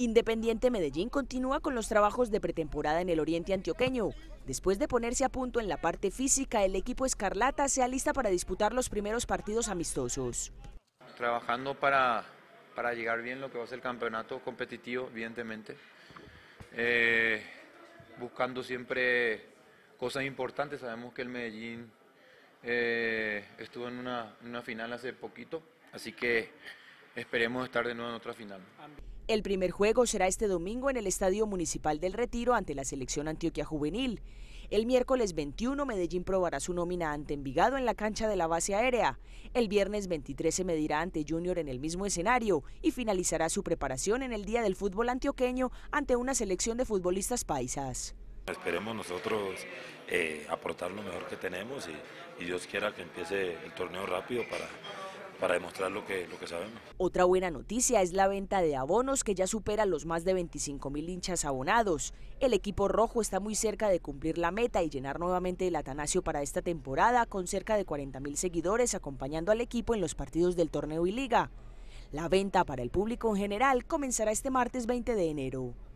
Independiente Medellín continúa con los trabajos de pretemporada en el Oriente Antioqueño. Después de ponerse a punto en la parte física, el equipo Escarlata se alista para disputar los primeros partidos amistosos. Trabajando para, llegar bien lo que va a ser el campeonato competitivo, evidentemente. Eh, buscando siempre cosas importantes. Sabemos que el Medellín eh, estuvo en una, una final hace poquito, así que Esperemos estar de nuevo en otra final. El primer juego será este domingo en el Estadio Municipal del Retiro ante la Selección Antioquia Juvenil. El miércoles 21 Medellín probará su nómina ante Envigado en la cancha de la base aérea. El viernes 23 se medirá ante Junior en el mismo escenario y finalizará su preparación en el Día del Fútbol Antioqueño ante una selección de futbolistas paisas. Esperemos nosotros eh, aportar lo mejor que tenemos y Dios quiera que empiece el torneo rápido para para demostrar lo que, sabemos. Otra buena noticia es la venta de abonos que ya supera los más de 25 mil hinchas abonados. El equipo rojo está muy cerca de cumplir la meta y llenar nuevamente el Atanasio para esta temporada con cerca de 40 mil seguidores acompañando al equipo en los partidos del torneo y liga. La venta para el público en general comenzará este martes 20 de enero.